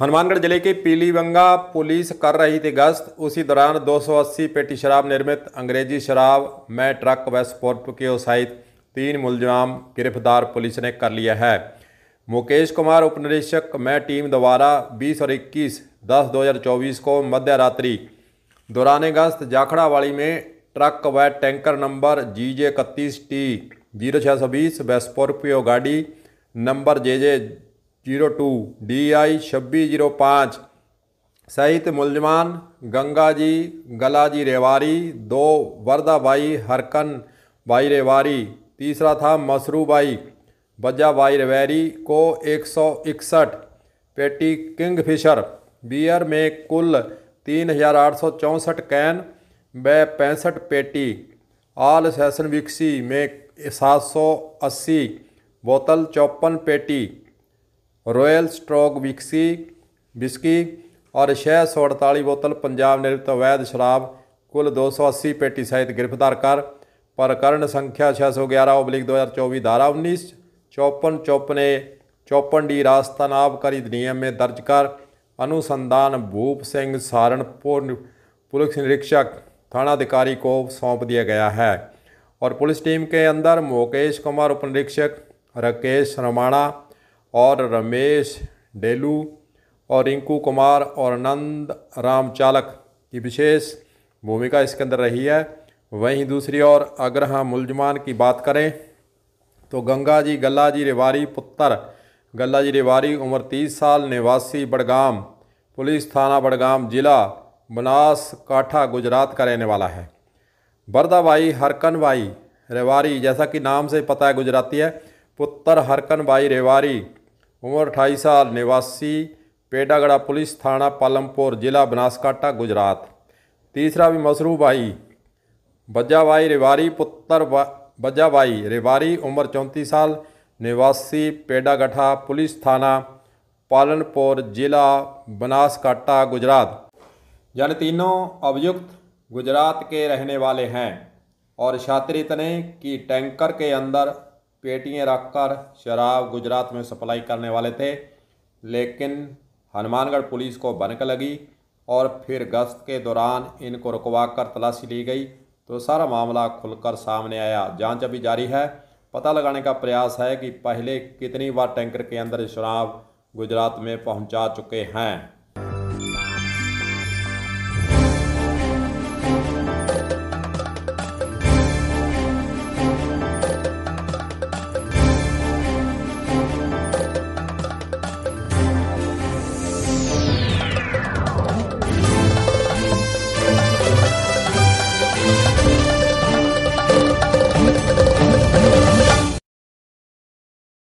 हनुमानगढ़ जिले के पीलीबंगा पुलिस कर रही थी गश्त उसी दौरान 280 पेटी शराब निर्मित अंग्रेजी शराब में ट्रक व के सहित तीन मुलजाम गिरफ्तार पुलिस ने कर लिया है मुकेश कुमार उपनिरीक्षक में टीम द्वारा 20 और 21 दस 2024 को मध्य रात्रि दौरान गश्त जाखड़ावाड़ी में ट्रक व टैंकर नंबर जी जे इकतीस टी जीरो छः सौ बीस व गाड़ी number J J zero two D I छब्बीस जीरो पाँच सहित मुलजमान गंगा जी गलाजी रेवारी दो वर्दा भाई हरकन भाई रेवारी तीसरा था मसरू भाई बज्जा भाई रेवैरी को एक सौ इकसठ पेटी किंगफिशर बियर में कुल तीन हजार आठ सौ चौंसठ कैन व पैंसठ पेटी ऑल सेशन विक्सी में सात सौ अस्सी बोतल चौपन पेटी रॉयल स्ट्रोक विक्सी बिस्की और छः सौ अड़तालीस बोतल पंजाब निर्मित अवैध शराब कुल दो सौ अस्सी पेटी सहित गिरफ्तार कर प्रकरण संख्या छः सौ ग्यारह ओब्लिक दो हज़ार चौबीस धारा उन्नीस चौपन चौपन ए चौपन डी रास्ता नाब कर अधिनियम में दर्ज कर अनुसंधान भूप सिंह सहारनपुर पुलिस निरीक्षक थानाधिकारी को सौंप दिया गया है और पुलिस टीम के अंदर मुकेश कुमार उपनिरीक्षक राकेश रमाणा और रमेश डेलू और रिंकू कुमार और नंद राम चालक की विशेष भूमिका इसके अंदर रही है वहीं दूसरी ओर अगर हम मुलजमान की बात करें तो गंगा जी गल्ला जी रेवारी पुत्र गल्ला जी रेवारी उम्र तीस साल निवासी बड़गाम पुलिस थाना बड़गाम जिला बनास काठा गुजरात का रहने वाला है बरदा भाई हरकन भाई रेवारी जैसा कि नाम से पता है गुजराती है पुत्र हरकन भाई रेवारी उम्र अठाई साल निवासी पेडागढ़ा पुलिस थाना पालमपुर जिला बनासकाटा गुजरात तीसरा भी मसरू भाई भाई रेवारी पुत्र भाई रेवारी उम्र चौंतीस साल निवासी पेडागढ़ा पुलिस थाना पालनपुर जिला बनासकाटा गुजरात यानी तीनों अभियुक्त गुजरात के रहने वाले हैं और छात्र इतने की टैंकर के अंदर पेटियाँ रखकर शराब गुजरात में सप्लाई करने वाले थे लेकिन हनुमानगढ़ पुलिस को बनक लगी और फिर गश्त के दौरान इनको रुकवा कर तलाशी ली गई तो सारा मामला खुलकर सामने आया जांच अभी जारी है पता लगाने का प्रयास है कि पहले कितनी बार टैंकर के अंदर शराब गुजरात में पहुंचा चुके हैं